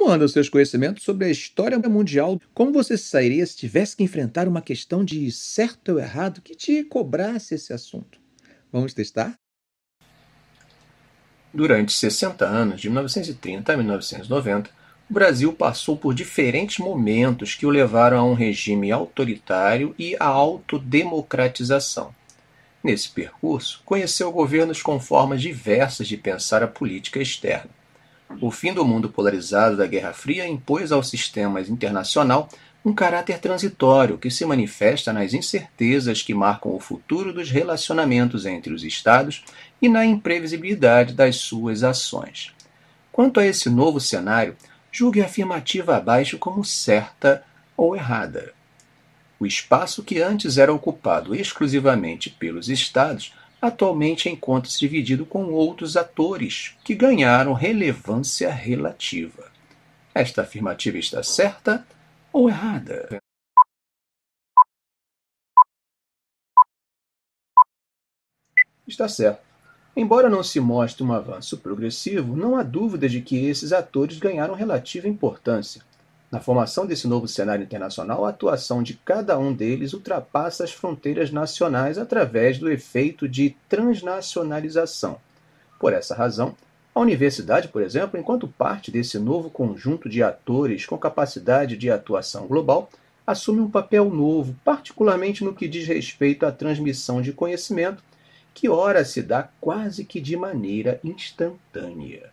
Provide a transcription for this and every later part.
Como andam seus conhecimentos sobre a história mundial? Como você se sairia se tivesse que enfrentar uma questão de certo ou errado que te cobrasse esse assunto? Vamos testar? Durante 60 anos, de 1930 a 1990, o Brasil passou por diferentes momentos que o levaram a um regime autoritário e à autodemocratização. Nesse percurso, conheceu governos com formas diversas de pensar a política externa o fim do mundo polarizado da Guerra Fria impôs ao sistema internacional um caráter transitório que se manifesta nas incertezas que marcam o futuro dos relacionamentos entre os Estados e na imprevisibilidade das suas ações. Quanto a esse novo cenário, julgue a afirmativa abaixo como certa ou errada. O espaço que antes era ocupado exclusivamente pelos Estados atualmente encontra-se dividido com outros atores que ganharam relevância relativa. Esta afirmativa está certa ou errada? Está certo. Embora não se mostre um avanço progressivo, não há dúvida de que esses atores ganharam relativa importância. Na formação desse novo cenário internacional, a atuação de cada um deles ultrapassa as fronteiras nacionais através do efeito de transnacionalização. Por essa razão, a universidade, por exemplo, enquanto parte desse novo conjunto de atores com capacidade de atuação global, assume um papel novo, particularmente no que diz respeito à transmissão de conhecimento, que ora se dá quase que de maneira instantânea.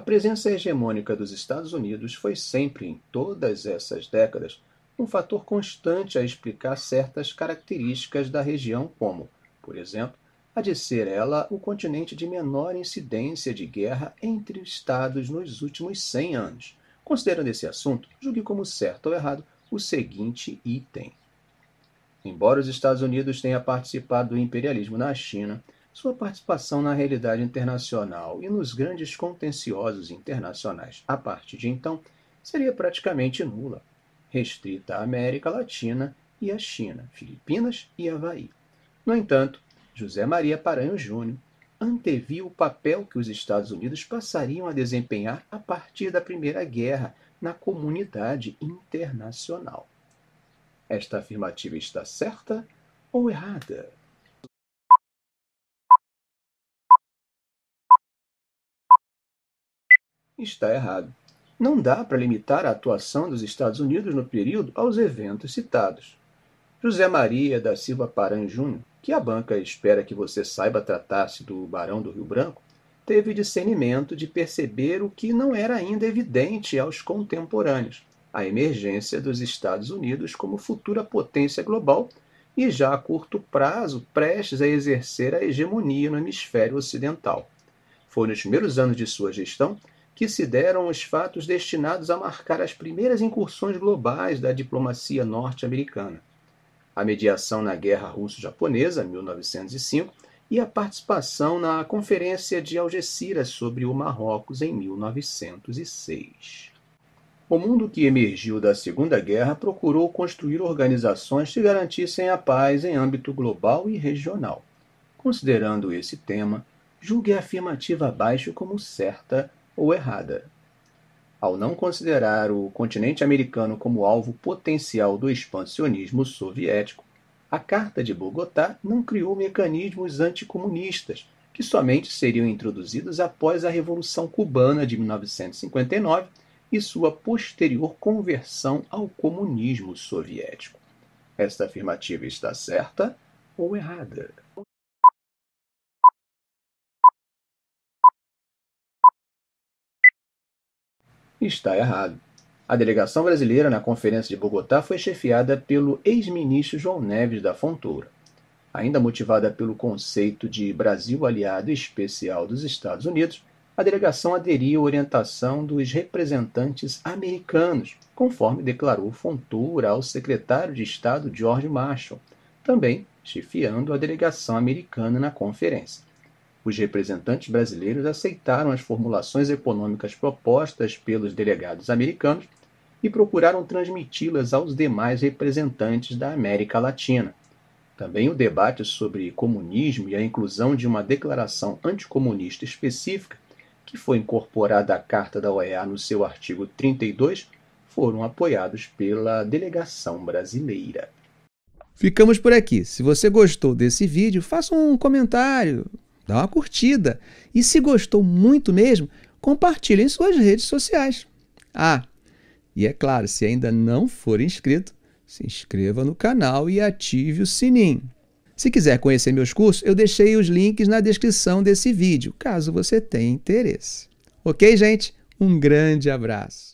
A presença hegemônica dos Estados Unidos foi sempre, em todas essas décadas, um fator constante a explicar certas características da região, como, por exemplo, a de ser ela o continente de menor incidência de guerra entre Estados nos últimos 100 anos. Considerando esse assunto, julgue como certo ou errado o seguinte item. Embora os Estados Unidos tenham participado do imperialismo na China, sua participação na realidade internacional e nos grandes contenciosos internacionais a partir de então seria praticamente nula, restrita à América Latina e à China, Filipinas e Havaí. No entanto, José Maria Paranho Júnior anteviu o papel que os Estados Unidos passariam a desempenhar a partir da Primeira Guerra na comunidade internacional. Esta afirmativa está certa ou errada? está errado. Não dá para limitar a atuação dos Estados Unidos no período aos eventos citados. José Maria da Silva Paran Júnior, que a banca espera que você saiba tratar-se do Barão do Rio Branco, teve discernimento de perceber o que não era ainda evidente aos contemporâneos, a emergência dos Estados Unidos como futura potência global e já a curto prazo prestes a exercer a hegemonia no hemisfério ocidental. Foi nos primeiros anos de sua gestão que se deram os fatos destinados a marcar as primeiras incursões globais da diplomacia norte-americana. A mediação na Guerra Russo-Japonesa, 1905, e a participação na Conferência de Algeciras sobre o Marrocos em 1906. O mundo que emergiu da Segunda Guerra procurou construir organizações que garantissem a paz em âmbito global e regional. Considerando esse tema, julgue a afirmativa abaixo como certa ou errada. Ao não considerar o continente americano como alvo potencial do expansionismo soviético, a Carta de Bogotá não criou mecanismos anticomunistas, que somente seriam introduzidos após a Revolução Cubana de 1959 e sua posterior conversão ao comunismo soviético. Esta afirmativa está certa ou errada? está errado. A delegação brasileira na Conferência de Bogotá foi chefiada pelo ex-ministro João Neves da Fontoura. Ainda motivada pelo conceito de Brasil aliado especial dos Estados Unidos, a delegação aderiu à orientação dos representantes americanos, conforme declarou Fontoura ao secretário de Estado George Marshall, também chefiando a delegação americana na conferência. Os representantes brasileiros aceitaram as formulações econômicas propostas pelos delegados americanos e procuraram transmiti-las aos demais representantes da América Latina. Também o debate sobre comunismo e a inclusão de uma declaração anticomunista específica, que foi incorporada à Carta da OEA no seu artigo 32, foram apoiados pela delegação brasileira. Ficamos por aqui. Se você gostou desse vídeo, faça um comentário, dá uma curtida. E se gostou muito mesmo, compartilhe em suas redes sociais. Ah, e é claro, se ainda não for inscrito, se inscreva no canal e ative o sininho. Se quiser conhecer meus cursos, eu deixei os links na descrição desse vídeo, caso você tenha interesse. Ok, gente? Um grande abraço!